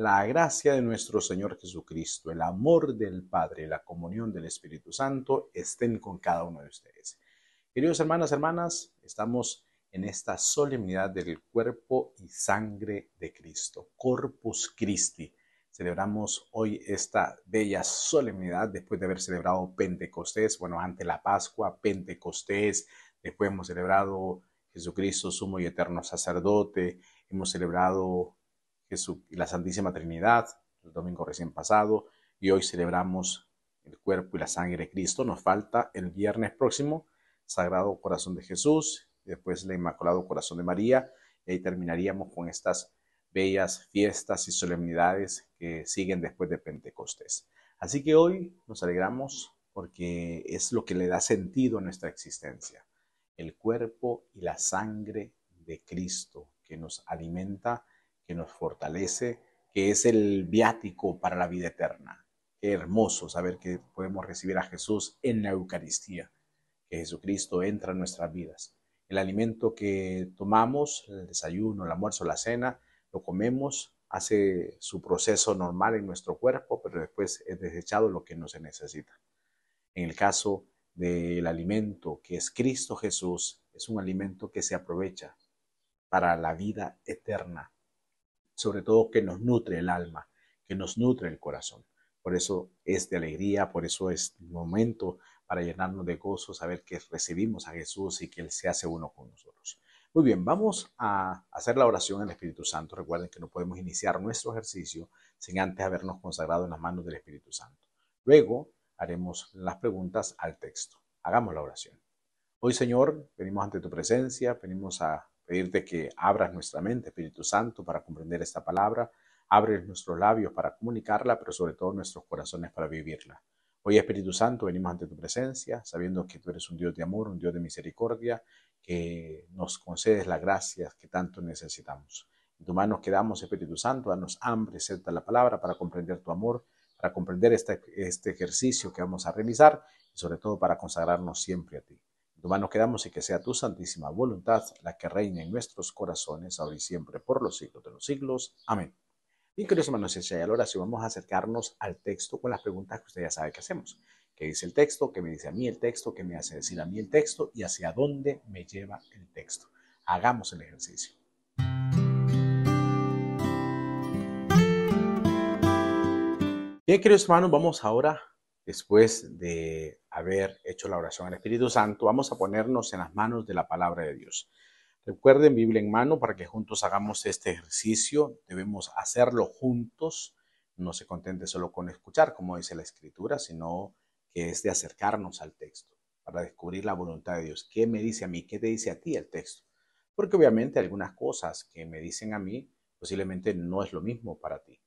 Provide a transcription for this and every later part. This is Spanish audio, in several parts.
la gracia de nuestro Señor Jesucristo, el amor del Padre, la comunión del Espíritu Santo estén con cada uno de ustedes. Queridos hermanos, hermanas, estamos en esta solemnidad del cuerpo y sangre de Cristo, Corpus Christi. Celebramos hoy esta bella solemnidad después de haber celebrado Pentecostés, bueno, ante la Pascua, Pentecostés, después hemos celebrado Jesucristo, sumo y eterno sacerdote, hemos celebrado la Santísima Trinidad, el domingo recién pasado, y hoy celebramos el cuerpo y la sangre de Cristo. Nos falta el viernes próximo, Sagrado Corazón de Jesús, después el Inmaculado Corazón de María, y ahí terminaríamos con estas bellas fiestas y solemnidades que siguen después de Pentecostés. Así que hoy nos alegramos porque es lo que le da sentido a nuestra existencia, el cuerpo y la sangre de Cristo que nos alimenta que nos fortalece, que es el viático para la vida eterna. Qué hermoso saber que podemos recibir a Jesús en la Eucaristía, que Jesucristo entra en nuestras vidas. El alimento que tomamos, el desayuno, el almuerzo, la cena, lo comemos, hace su proceso normal en nuestro cuerpo, pero después es desechado lo que no se necesita. En el caso del alimento que es Cristo Jesús, es un alimento que se aprovecha para la vida eterna, sobre todo que nos nutre el alma, que nos nutre el corazón. Por eso es de alegría, por eso es momento para llenarnos de gozo, saber que recibimos a Jesús y que Él se hace uno con nosotros. Muy bien, vamos a hacer la oración al Espíritu Santo. Recuerden que no podemos iniciar nuestro ejercicio sin antes habernos consagrado en las manos del Espíritu Santo. Luego haremos las preguntas al texto. Hagamos la oración. Hoy, Señor, venimos ante tu presencia, venimos a pedirte que abras nuestra mente, Espíritu Santo, para comprender esta palabra, abre nuestros labios para comunicarla, pero sobre todo nuestros corazones para vivirla. Hoy, Espíritu Santo, venimos ante tu presencia, sabiendo que tú eres un Dios de amor, un Dios de misericordia, que nos concedes las gracias que tanto necesitamos. En tu mano quedamos, Espíritu Santo, danos hambre, acepta la palabra para comprender tu amor, para comprender este, este ejercicio que vamos a realizar y sobre todo para consagrarnos siempre a ti. En tu quedamos y que sea tu santísima voluntad la que reine en nuestros corazones ahora y siempre por los siglos de los siglos. Amén. Bien, queridos hermanos, y la si vamos a acercarnos al texto con las preguntas que usted ya sabe que hacemos. ¿Qué dice el texto? ¿Qué me dice a mí el texto? ¿Qué me hace decir a mí el texto? ¿Y hacia dónde me lleva el texto? Hagamos el ejercicio. Bien, queridos hermanos, vamos ahora después de haber hecho la oración al Espíritu Santo, vamos a ponernos en las manos de la palabra de Dios. Recuerden, Biblia en mano, para que juntos hagamos este ejercicio, debemos hacerlo juntos, no se contente solo con escuchar, como dice la Escritura, sino que es de acercarnos al texto, para descubrir la voluntad de Dios. ¿Qué me dice a mí? ¿Qué te dice a ti el texto? Porque obviamente algunas cosas que me dicen a mí posiblemente no es lo mismo para ti.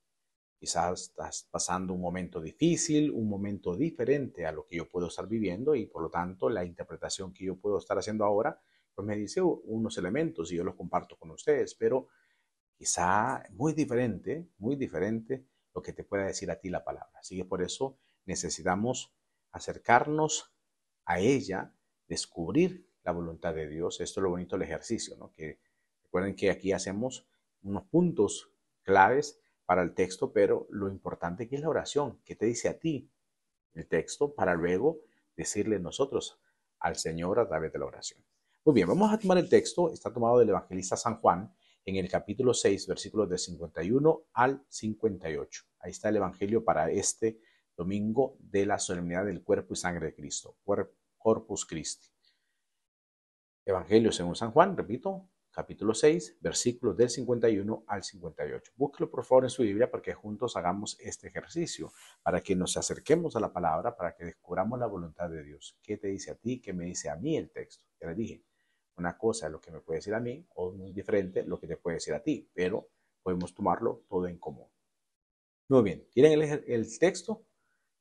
Quizás estás pasando un momento difícil, un momento diferente a lo que yo puedo estar viviendo y por lo tanto la interpretación que yo puedo estar haciendo ahora, pues me dice unos elementos y yo los comparto con ustedes, pero quizá muy diferente, muy diferente lo que te pueda decir a ti la palabra. Así que por eso necesitamos acercarnos a ella, descubrir la voluntad de Dios. Esto es lo bonito del ejercicio, ¿no? Que recuerden que aquí hacemos unos puntos claves para el texto, pero lo importante que es la oración, que te dice a ti el texto para luego decirle nosotros al Señor a través de la oración. Muy bien, vamos a tomar el texto, está tomado del evangelista San Juan en el capítulo 6, versículos de 51 al 58. Ahí está el evangelio para este domingo de la solemnidad del cuerpo y sangre de Cristo, Corpus Christi. Evangelio según San Juan, repito, capítulo 6, versículos del 51 al 58. Búsquelo por favor en su Biblia para que juntos hagamos este ejercicio, para que nos acerquemos a la palabra, para que descubramos la voluntad de Dios. ¿Qué te dice a ti? ¿Qué me dice a mí el texto? Ya le dije, una cosa es lo que me puede decir a mí o muy diferente lo que te puede decir a ti, pero podemos tomarlo todo en común. Muy bien, ¿quieren el, el texto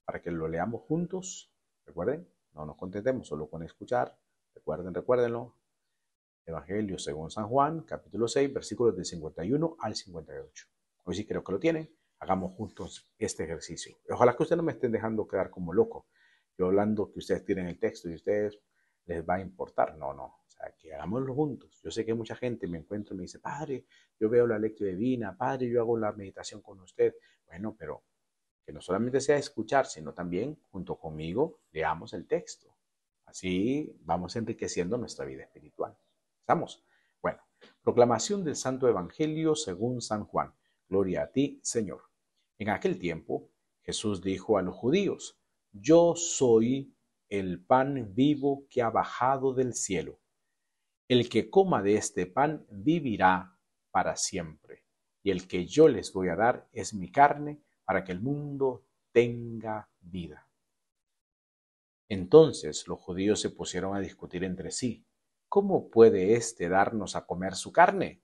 para que lo leamos juntos? Recuerden, no nos contentemos solo con escuchar. Recuerden, recuérdenlo, Evangelio según San Juan, capítulo 6, versículos del 51 al 58. Hoy sí creo que lo tienen. Hagamos juntos este ejercicio. Ojalá que ustedes no me estén dejando quedar como loco. Yo hablando que ustedes tienen el texto y ustedes les va a importar. No, no. O sea, que hagámoslo juntos. Yo sé que mucha gente me encuentra y me dice, Padre, yo veo la lectura divina, Padre, yo hago la meditación con usted. Bueno, pero que no solamente sea escuchar, sino también junto conmigo leamos el texto. Así vamos enriqueciendo nuestra vida espiritual. ¿Estamos? Bueno, proclamación del Santo Evangelio según San Juan. Gloria a ti, Señor. En aquel tiempo, Jesús dijo a los judíos, Yo soy el pan vivo que ha bajado del cielo. El que coma de este pan vivirá para siempre. Y el que yo les voy a dar es mi carne para que el mundo tenga vida. Entonces los judíos se pusieron a discutir entre sí. ¿cómo puede éste darnos a comer su carne?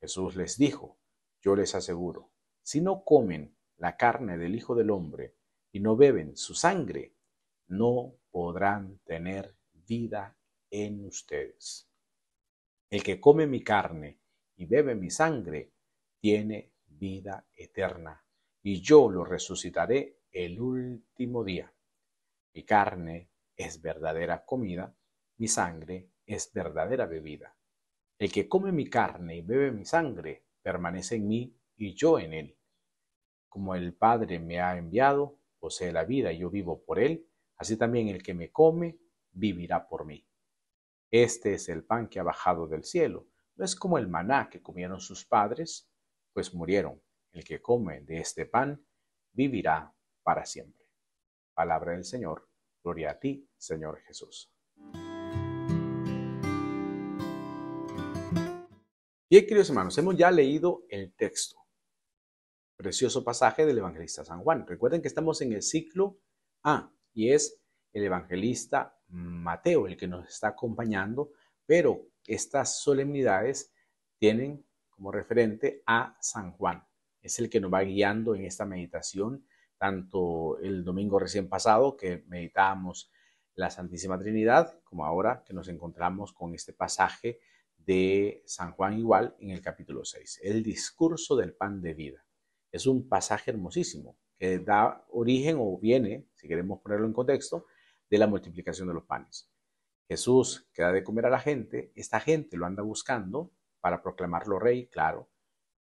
Jesús les dijo, yo les aseguro, si no comen la carne del Hijo del Hombre y no beben su sangre, no podrán tener vida en ustedes. El que come mi carne y bebe mi sangre, tiene vida eterna, y yo lo resucitaré el último día. Mi carne es verdadera comida, mi sangre es verdadera bebida. El que come mi carne y bebe mi sangre permanece en mí y yo en él. Como el Padre me ha enviado, posee la vida y yo vivo por él, así también el que me come vivirá por mí. Este es el pan que ha bajado del cielo, no es como el maná que comieron sus padres, pues murieron. El que come de este pan vivirá para siempre. Palabra del Señor. Gloria a ti, Señor Jesús. Bien, queridos hermanos, hemos ya leído el texto. Precioso pasaje del evangelista San Juan. Recuerden que estamos en el ciclo A y es el evangelista Mateo el que nos está acompañando, pero estas solemnidades tienen como referente a San Juan. Es el que nos va guiando en esta meditación, tanto el domingo recién pasado que meditábamos la Santísima Trinidad, como ahora que nos encontramos con este pasaje de San Juan igual en el capítulo 6, el discurso del pan de vida. Es un pasaje hermosísimo que da origen o viene, si queremos ponerlo en contexto, de la multiplicación de los panes. Jesús queda de comer a la gente, esta gente lo anda buscando para proclamarlo rey, claro.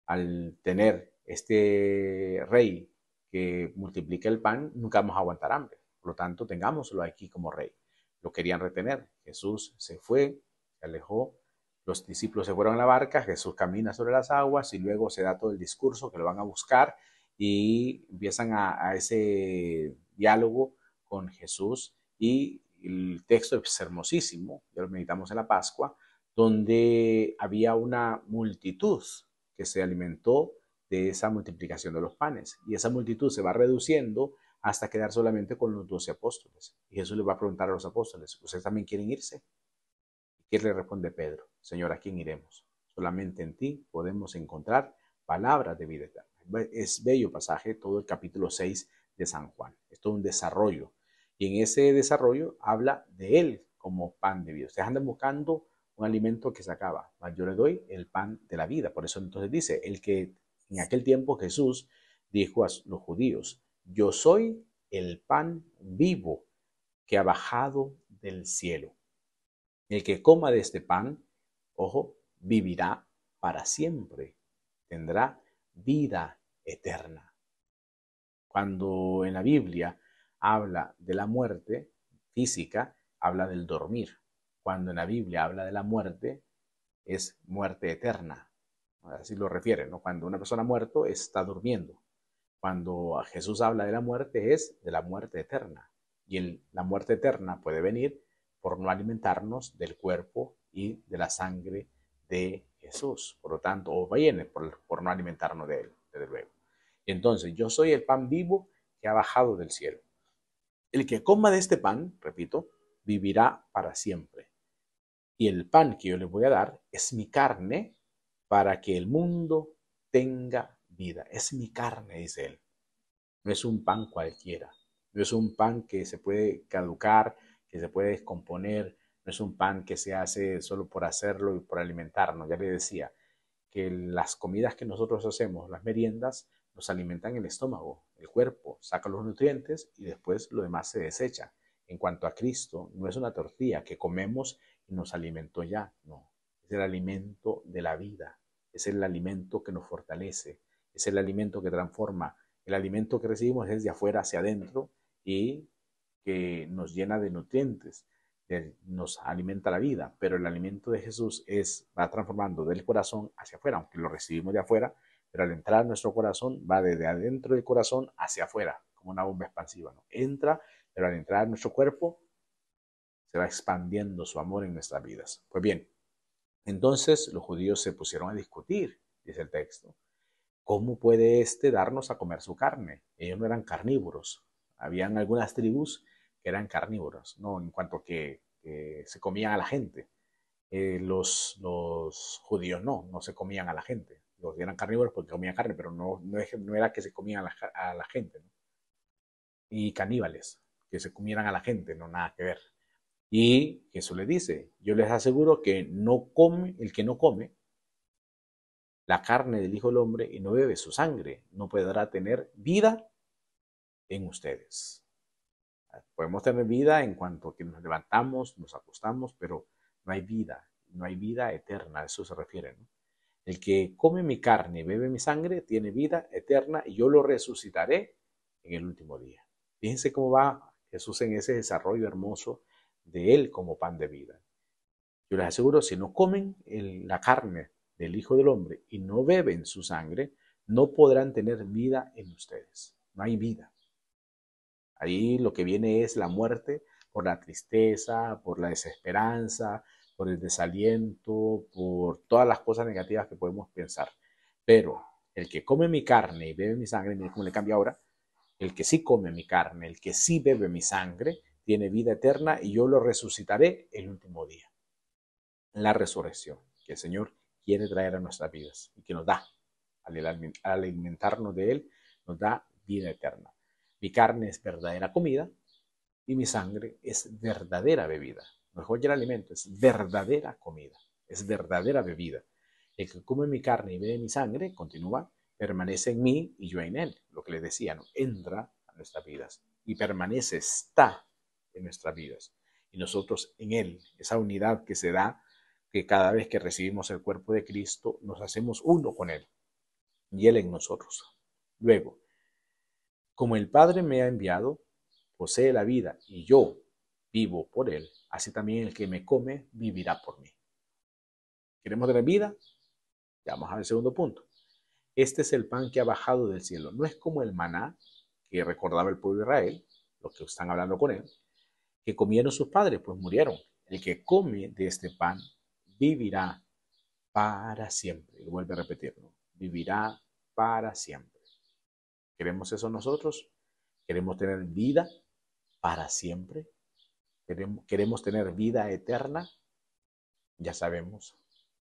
Al tener este rey que multiplica el pan, nunca vamos a aguantar hambre. Por lo tanto, tengámoslo aquí como rey. Lo querían retener. Jesús se fue, se alejó, los discípulos se fueron a la barca, Jesús camina sobre las aguas y luego se da todo el discurso que lo van a buscar y empiezan a, ese diálogo con Jesús y el texto es hermosísimo, ya lo meditamos en la Pascua, donde había una multitud que se alimentó de esa multiplicación de los panes. Y esa multitud se va reduciendo hasta quedar solamente con los doce apóstoles. Y Jesús le va a preguntar a los apóstoles, ¿ustedes también quieren irse? ¿Qué le responde Pedro, Señor, ¿a quién iremos? Solamente en ti podemos encontrar palabras de vida eterna. Es bello pasaje, todo el capítulo 6 de San Juan. Es todo un desarrollo. Y en ese desarrollo habla de él como pan de vida. Ustedes andan buscando un alimento que se acaba, yo le doy el pan de la vida. Por eso entonces dice, el que en aquel tiempo Jesús dijo a los judíos, yo soy el pan vivo que ha bajado del cielo. El que coma de este pan, ojo, vivirá para siempre, tendrá vida eterna. Cuando en la Biblia habla de la muerte física, habla del dormir. Cuando en la Biblia habla de la muerte, es muerte eterna. Así lo refiere, ¿no? Cuando una persona muerto está durmiendo. Cuando Jesús habla de la muerte es de la muerte eterna. Y la muerte eterna puede venir por no alimentarnos del cuerpo y de la sangre de Jesús. Por lo tanto, o viene por, por no alimentarnos de él, desde luego. Entonces, yo soy el pan vivo que ha bajado del cielo. El que coma de este pan, repito, vivirá para siempre. Y el pan que yo le voy a dar es mi carne para que el mundo tenga vida. Es mi carne, dice él. No es un pan cualquiera. No es un pan que se puede caducar, que se puede descomponer, no es un pan que se hace solo por hacerlo y por alimentarnos. Ya le decía que las comidas que nosotros hacemos, las meriendas, nos alimentan el estómago, el cuerpo, saca los nutrientes y después lo demás se desecha. En cuanto a Cristo, no es una tortilla que comemos y nos alimentó ya, no. Es el alimento de la vida, es el alimento que nos fortalece, es el alimento que transforma. El alimento que recibimos es de afuera hacia adentro y que nos llena de nutrientes, que eh, nos alimenta la vida, pero el alimento de Jesús es, va transformando del corazón hacia afuera, aunque lo recibimos de afuera, pero al entrar nuestro corazón va desde adentro del corazón hacia afuera, como una bomba expansiva, ¿no? Entra, pero al entrar nuestro cuerpo se va expandiendo su amor en nuestras vidas. Pues bien, entonces los judíos se pusieron a discutir, dice el texto. ¿Cómo puede éste darnos a comer su carne? Ellos no eran carnívoros. Habían algunas tribus eran carnívoros, ¿no? En cuanto que se comían a la gente. Eh, los, los judíos no, no se comían a la gente. Los eran carnívoros porque comían carne, pero no, no, era que se comían a la, gente. ¿no? Y caníbales, que se comieran a la gente, no nada que ver. Y Jesús le dice, yo les aseguro que no come, el que no come la carne del Hijo del Hombre y no bebe su sangre, no podrá tener vida en ustedes podemos tener vida en cuanto que nos levantamos, nos acostamos, pero no hay vida, no hay vida eterna, eso se refiere. El que come mi carne, bebe mi sangre, tiene vida eterna y yo lo resucitaré en el último día. Fíjense cómo va Jesús en ese desarrollo hermoso de Él como pan de vida. Yo les aseguro, si no comen la carne del Hijo del Hombre y no beben su sangre, no podrán tener vida en ustedes. No hay vida. Ahí lo que viene es la muerte por la tristeza, por la desesperanza, por el desaliento, por todas las cosas negativas que podemos pensar. Pero el que come mi carne y bebe mi sangre, mire cómo le cambia ahora, el que sí come mi carne, el que sí bebe mi sangre, tiene vida eterna y yo lo resucitaré el último día. La resurrección que el Señor quiere traer a nuestras vidas y que nos da, al alimentarnos de Él, nos da vida eterna. Mi carne es verdadera comida y mi sangre es verdadera bebida. No es el alimento, es verdadera comida, es verdadera bebida. El que come mi carne y bebe mi sangre, continúa, permanece en mí y yo en él. Lo que les decía, ¿no? entra a nuestras vidas y permanece, está en nuestras vidas. Y nosotros en él, esa unidad que se da, que cada vez que recibimos el cuerpo de Cristo, nos hacemos uno con él y él en nosotros. Luego, como el Padre me ha enviado, posee la vida y yo vivo por él, así también el que me come vivirá por mí. ¿Queremos tener vida? Ya vamos al segundo punto. Este es el pan que ha bajado del cielo. No es como el maná que recordaba el pueblo de Israel, los que están hablando con él, que comieron sus padres, pues murieron. El que come de este pan vivirá para siempre. Y vuelve a repetirlo, vivirá para siempre. ¿Queremos eso nosotros? ¿Queremos tener vida para siempre? ¿Queremos, tener vida eterna? Ya sabemos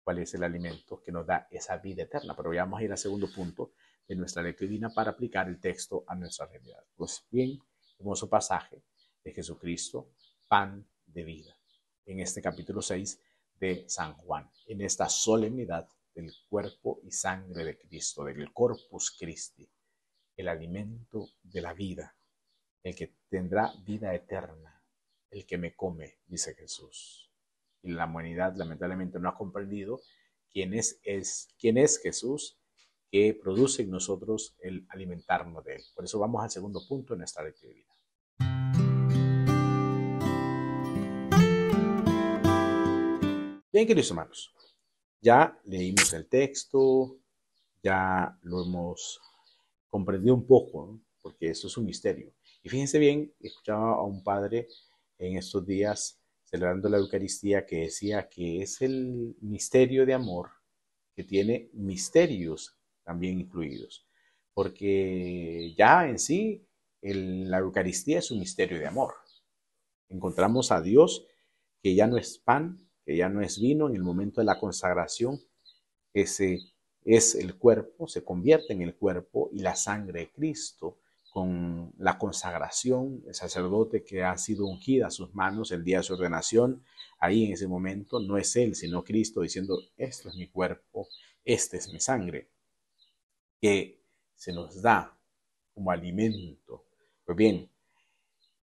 cuál es el alimento que nos da esa vida eterna, pero ya vamos a ir al segundo punto de nuestra lectura divina para aplicar el texto a nuestra realidad. Pues bien, hermoso pasaje de Jesucristo, pan de vida, en este capítulo 6 de San Juan, en esta solemnidad del cuerpo y sangre de Cristo, del Corpus Christi alimento de la vida, el que tendrá vida eterna, el que me come, dice Jesús. Y la humanidad lamentablemente no ha comprendido quién es, Jesús que produce en nosotros el alimentarnos de Él. Por eso vamos al segundo punto en esta lectura de vida. Bien, queridos hermanos, ya leímos el texto, ya lo hemos comprendió un poco, porque eso es un misterio. Y fíjense bien, escuchaba a un padre en estos días celebrando la Eucaristía que decía que es el misterio de amor que tiene misterios también incluidos, porque ya en sí la Eucaristía es un misterio de amor. Encontramos a Dios que ya no es pan, que ya no es vino en el momento de la consagración, que se es el cuerpo, se convierte en el cuerpo y la sangre de Cristo con la consagración, el sacerdote que ha sido ungida a sus manos el día de su ordenación, ahí en ese momento no es él, sino Cristo diciendo, esto es mi cuerpo, esta es mi sangre, que se nos da como alimento. Pues bien,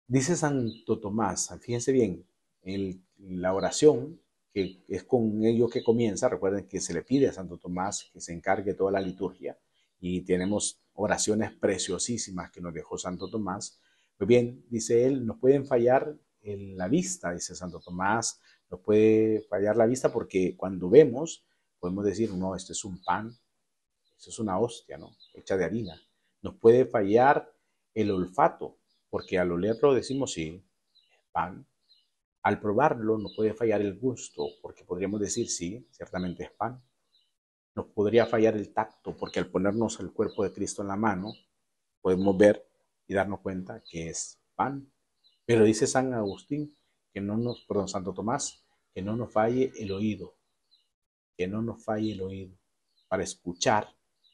dice Santo Tomás, fíjense bien, en la oración que es con ello que comienza. Recuerden que se le pide a Santo Tomás que se encargue toda la liturgia y tenemos oraciones preciosísimas que nos dejó Santo Tomás. Pues bien, dice él, nos pueden fallar en la vista, dice Santo Tomás, nos puede fallar la vista porque cuando vemos podemos decir, no, esto es un pan, esto es una hostia, ¿no? Hecha de harina. Nos puede fallar el olfato porque a lo olerlo decimos, sí, pan, al probarlo no puede fallar el gusto, porque podríamos decir, sí, ciertamente es pan. Nos podría fallar el tacto, porque al ponernos el cuerpo de Cristo en la mano, podemos ver y darnos cuenta que es pan. Pero dice San Agustín, que no nos, perdón, Santo Tomás, que no nos falle el oído, que no nos falle el oído para escuchar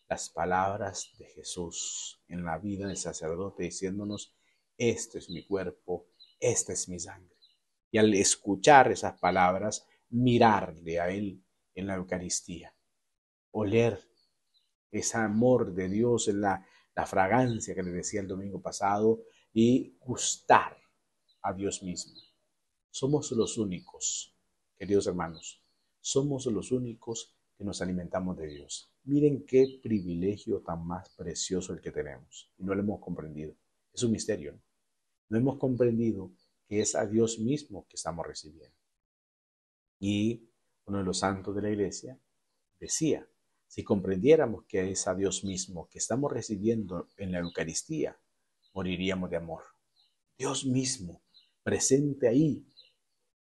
las palabras de Jesús en la vida del sacerdote, diciéndonos, este es mi cuerpo, esta es mi sangre y al escuchar esas palabras, mirarle a Él en la Eucaristía, oler ese amor de Dios, en la, fragancia que le decía el domingo pasado, y gustar a Dios mismo. Somos los únicos, queridos hermanos, somos los únicos que nos alimentamos de Dios. Miren qué privilegio tan más precioso el que tenemos. Y no lo hemos comprendido. Es un misterio. No, no hemos comprendido que es a Dios mismo que estamos recibiendo. Y uno de los santos de la iglesia decía, si comprendiéramos que es a Dios mismo que estamos recibiendo en la Eucaristía, moriríamos de amor. Dios mismo, presente ahí,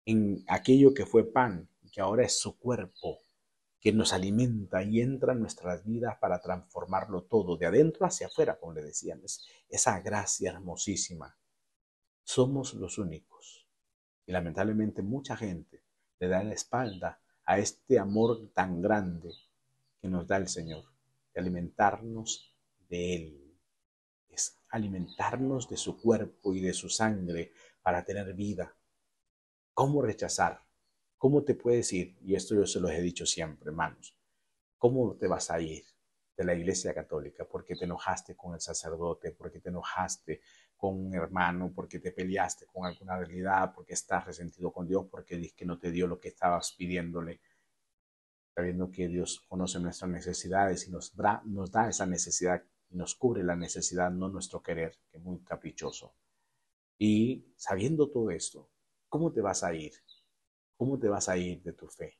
en aquello que fue pan, que ahora es su cuerpo, que nos alimenta y entra en nuestras vidas para transformarlo todo, de adentro hacia afuera, como le decían, esa gracia hermosísima somos los únicos. Y lamentablemente mucha gente le da la espalda a este amor tan grande que nos da el Señor. De alimentarnos de Él. Es alimentarnos de su cuerpo y de su sangre para tener vida. ¿Cómo rechazar? ¿Cómo te puedes ir? Y esto yo se los he dicho siempre, hermanos. ¿Cómo te vas a ir de la iglesia católica? Porque te enojaste con el sacerdote, porque te enojaste con un hermano, porque te peleaste con alguna realidad, porque estás resentido con Dios, porque dices que no te dio lo que estabas pidiéndole, sabiendo que Dios conoce nuestras necesidades y nos da, nos da esa necesidad y nos cubre la necesidad, no nuestro querer, que es muy caprichoso. Y sabiendo todo esto, ¿cómo te vas a ir? ¿Cómo te vas a ir de tu fe?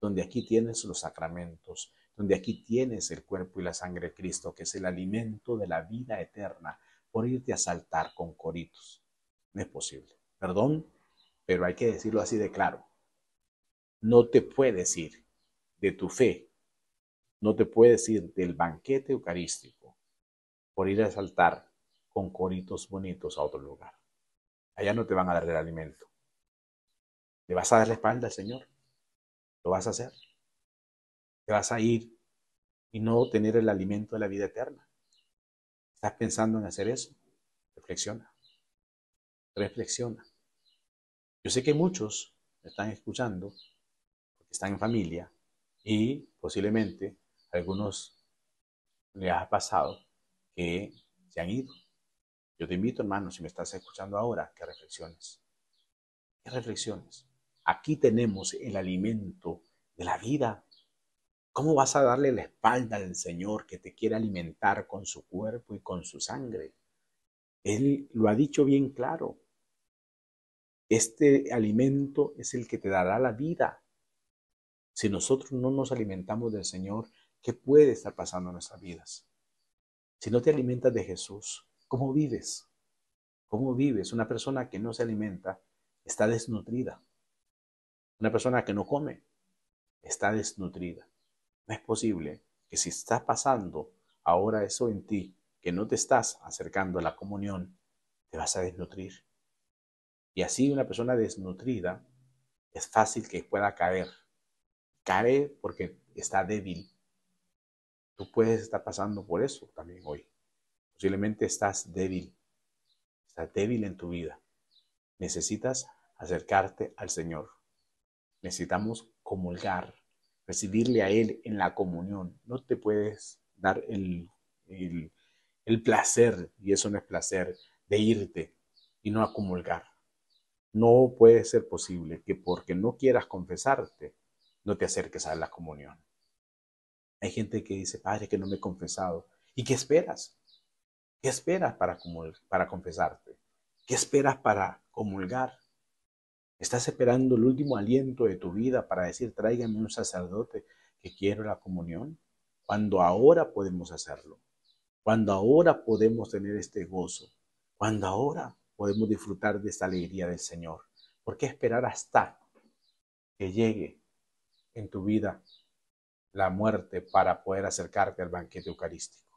Donde aquí tienes los sacramentos, donde aquí tienes el cuerpo y la sangre de Cristo, que es el alimento de la vida eterna, por irte a saltar con coritos. No es posible. Perdón, pero hay que decirlo así de claro. No te puedes ir de tu fe, no te puedes ir del banquete eucarístico por ir a saltar con coritos bonitos a otro lugar. Allá no te van a dar el alimento. ¿Le vas a dar la espalda al Señor? ¿Lo vas a hacer? ¿Te vas a ir y no tener el alimento de la vida eterna? ¿Estás pensando en hacer eso? Reflexiona. Reflexiona. Yo sé que muchos están escuchando, porque están en familia y posiblemente algunos les ha pasado que se han ido. Yo te invito, hermano, si me estás escuchando ahora, que reflexiones. Que reflexiones. Aquí tenemos el alimento de la vida ¿Cómo vas a darle la espalda al Señor que te quiere alimentar con su cuerpo y con su sangre? Él lo ha dicho bien claro. Este alimento es el que te dará la vida. Si nosotros no nos alimentamos del Señor, ¿qué puede estar pasando en nuestras vidas? Si no te alimentas de Jesús, ¿cómo vives? ¿Cómo vives? Una persona que no se alimenta está desnutrida. Una persona que no come está desnutrida. No es posible que si estás pasando ahora eso en ti, que no te estás acercando a la comunión, te vas a desnutrir. Y así una persona desnutrida es fácil que pueda caer. Cae porque está débil. Tú puedes estar pasando por eso también hoy. Posiblemente estás débil. Estás débil en tu vida. Necesitas acercarte al Señor. Necesitamos comulgar recibirle a Él en la comunión. No te puedes dar el, placer, y eso no es placer, de irte y no comulgar No puede ser posible que porque no quieras confesarte, no te acerques a la comunión. Hay gente que dice, Padre, que no me he confesado. ¿Y qué esperas? ¿Qué esperas para, para confesarte? ¿Qué esperas para comulgar? Estás esperando el último aliento de tu vida para decir, tráigame un sacerdote que quiero la comunión. Cuando ahora podemos hacerlo. Cuando ahora podemos tener este gozo. Cuando ahora podemos disfrutar de esta alegría del Señor. ¿Por qué esperar hasta que llegue en tu vida la muerte para poder acercarte al banquete eucarístico?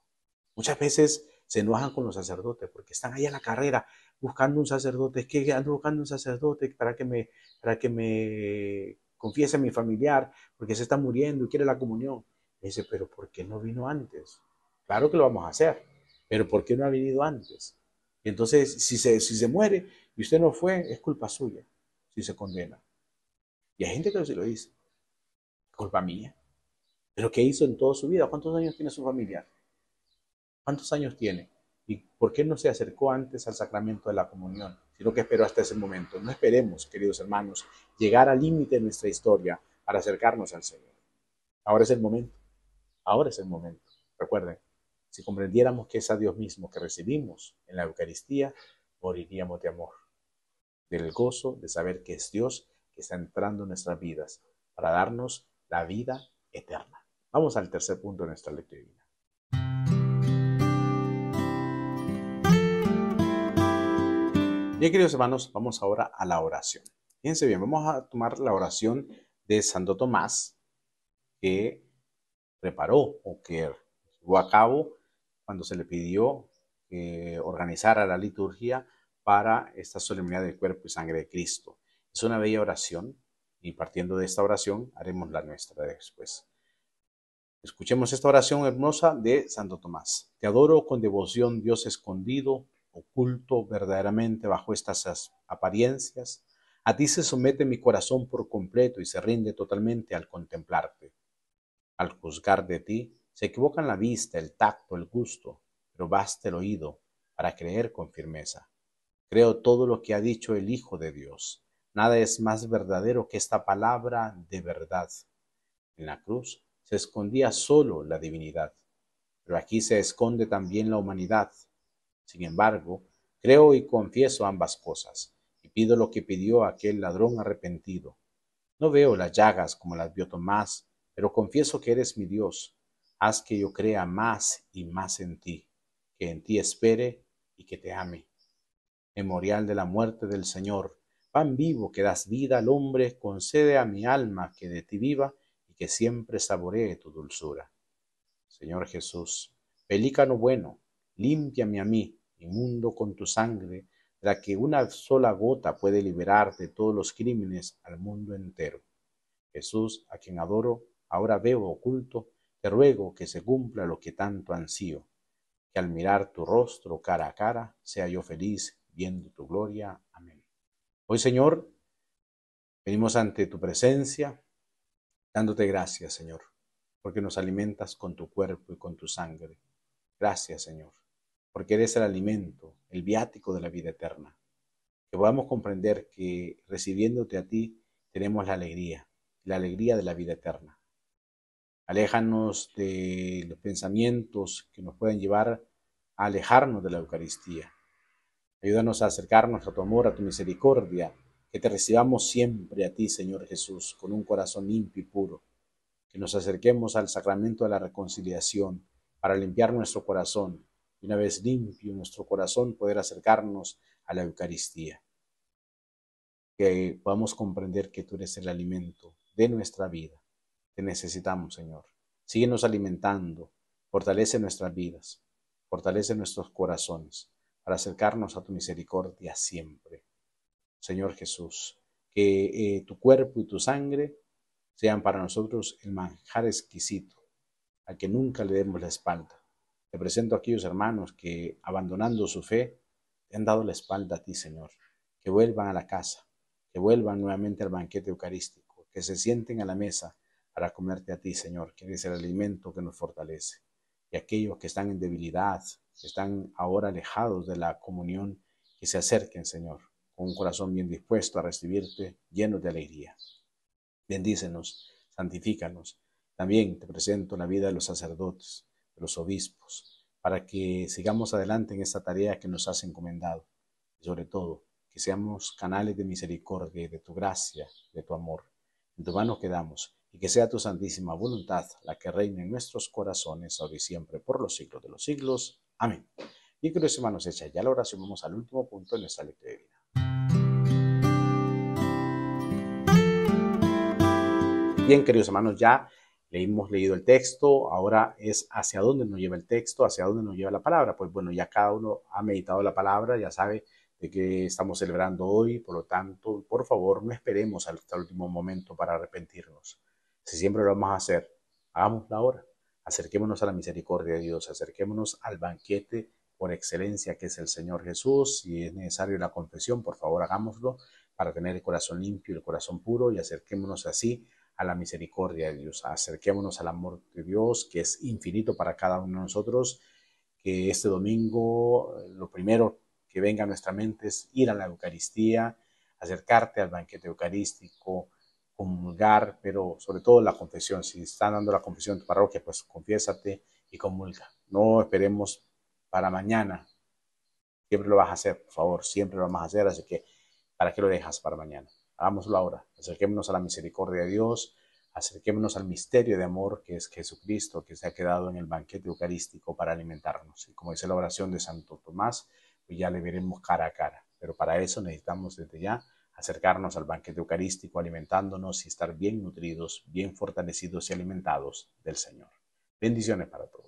Muchas veces se enojan con los sacerdotes porque están ahí en la carrera buscando un sacerdote, es que ando buscando un sacerdote para que me, para que me confiese a mi familiar, porque se está muriendo y quiere la comunión. dice, pero ¿por qué no vino antes? Claro que lo vamos a hacer, pero ¿por qué no ha venido antes? Entonces, si se, si se muere y usted no fue, es culpa suya, si se condena. Y hay gente que se lo dice, culpa mía. Pero ¿qué hizo en toda su vida? ¿Cuántos años tiene su familiar? ¿Cuántos años tiene? ¿Y por qué no se acercó antes al sacramento de la comunión, sino que esperó hasta ese momento? No esperemos, queridos hermanos, llegar al límite de nuestra historia para acercarnos al Señor. Ahora es el momento. Ahora es el momento. Recuerden, si comprendiéramos que es a Dios mismo que recibimos en la Eucaristía, moriríamos de amor, del gozo de saber que es Dios que está entrando en nuestras vidas para darnos la vida eterna. Vamos al tercer punto de nuestra lectura divina. Bien, queridos hermanos, vamos ahora a la oración. Fíjense bien, vamos a tomar la oración de Santo Tomás que preparó o que llevó a cabo cuando se le pidió que organizara la liturgia para esta solemnidad del cuerpo y sangre de Cristo. Es una bella oración y partiendo de esta oración haremos la nuestra después. Escuchemos esta oración hermosa de Santo Tomás. Te adoro con devoción, Dios escondido oculto verdaderamente bajo estas apariencias, a ti se somete mi corazón por completo y se rinde totalmente al contemplarte. Al juzgar de ti, se equivocan la vista, el tacto, el gusto, pero basta el oído para creer con firmeza. Creo todo lo que ha dicho el Hijo de Dios. Nada es más verdadero que esta palabra de verdad. En la cruz se escondía solo la divinidad, pero aquí se esconde también la humanidad, sin embargo, creo y confieso ambas cosas, y pido lo que pidió aquel ladrón arrepentido. No veo las llagas como las vio Tomás, pero confieso que eres mi Dios. Haz que yo crea más y más en ti, que en ti espere y que te ame. Memorial de la muerte del Señor, pan vivo que das vida al hombre, concede a mi alma que de ti viva y que siempre saboree tu dulzura. Señor Jesús, pelícano bueno, Límpiame a mí, inmundo con tu sangre, de la que una sola gota puede liberar de todos los crímenes al mundo entero. Jesús, a quien adoro, ahora veo oculto, te ruego que se cumpla lo que tanto ansío, que al mirar tu rostro cara a cara, sea yo feliz viendo tu gloria. Amén. Hoy, Señor, venimos ante tu presencia, dándote gracias, Señor, porque nos alimentas con tu cuerpo y con tu sangre. Gracias, Señor porque eres el alimento, el viático de la vida eterna. Que podamos comprender que recibiéndote a ti tenemos la alegría, la alegría de la vida eterna. Aléjanos de los pensamientos que nos pueden llevar a alejarnos de la Eucaristía. Ayúdanos a acercarnos a tu amor, a tu misericordia, que te recibamos siempre a ti, Señor Jesús, con un corazón limpio y puro, que nos acerquemos al sacramento de la reconciliación para limpiar nuestro corazón una vez limpio nuestro corazón poder acercarnos a la Eucaristía. Que podamos comprender que tú eres el alimento de nuestra vida. Te necesitamos, Señor. Síguenos alimentando, fortalece nuestras vidas, fortalece nuestros corazones para acercarnos a tu misericordia siempre. Señor Jesús, que eh, tu cuerpo y tu sangre sean para nosotros el manjar exquisito, a que nunca le demos la espalda te presento a aquellos hermanos que, abandonando su fe, te han dado la espalda a ti, Señor. Que vuelvan a la casa, que vuelvan nuevamente al banquete eucarístico, que se sienten a la mesa para comerte a ti, Señor, que eres el alimento que nos fortalece. Y aquellos que están en debilidad, que están ahora alejados de la comunión, que se acerquen, Señor, con un corazón bien dispuesto a recibirte, lleno de alegría. Bendícenos, santifícanos. También te presento la vida de los sacerdotes, los obispos, para que sigamos adelante en esta tarea que nos has encomendado. Y sobre todo, que seamos canales de misericordia, de tu gracia, de tu amor. En tu mano quedamos, y que sea tu santísima voluntad la que reine en nuestros corazones ahora y siempre, por los siglos de los siglos. Amén. Y queridos hermanos, hecha ya la oración, vamos al último punto de nuestra lectura vida. Bien, queridos hermanos, ya Hemos leído el texto, ahora es hacia dónde nos lleva el texto, hacia dónde nos lleva la palabra. Pues bueno, ya cada uno ha meditado la palabra, ya sabe de qué estamos celebrando hoy, por lo tanto, por favor, no esperemos hasta el último momento para arrepentirnos. Si siempre lo vamos a hacer, hagámoslo ahora. Acerquémonos a la misericordia de Dios, acerquémonos al banquete por excelencia que es el Señor Jesús. Si es necesario la confesión, por favor hagámoslo para tener el corazón limpio, y el corazón puro y acerquémonos así a la misericordia de Dios. Acerquémonos al amor de Dios, que es infinito para cada uno de nosotros. Que este domingo eh, lo primero que venga a nuestra mente es ir a la Eucaristía, acercarte al banquete eucarístico, comulgar, pero sobre todo la confesión. Si están dando la confesión en tu parroquia, pues confiésate y comulga. No esperemos para mañana. Siempre lo vas a hacer, por favor, siempre lo vas a hacer, así que ¿para qué lo dejas para mañana? Hagámoslo ahora. Acerquémonos a la misericordia de Dios, acerquémonos al misterio de amor que es Jesucristo, que se ha quedado en el banquete eucarístico para alimentarnos. Y como dice la oración de Santo Tomás, pues ya le veremos cara a cara. Pero para eso necesitamos desde ya acercarnos al banquete eucarístico alimentándonos y estar bien nutridos, bien fortalecidos y alimentados del Señor. Bendiciones para todos.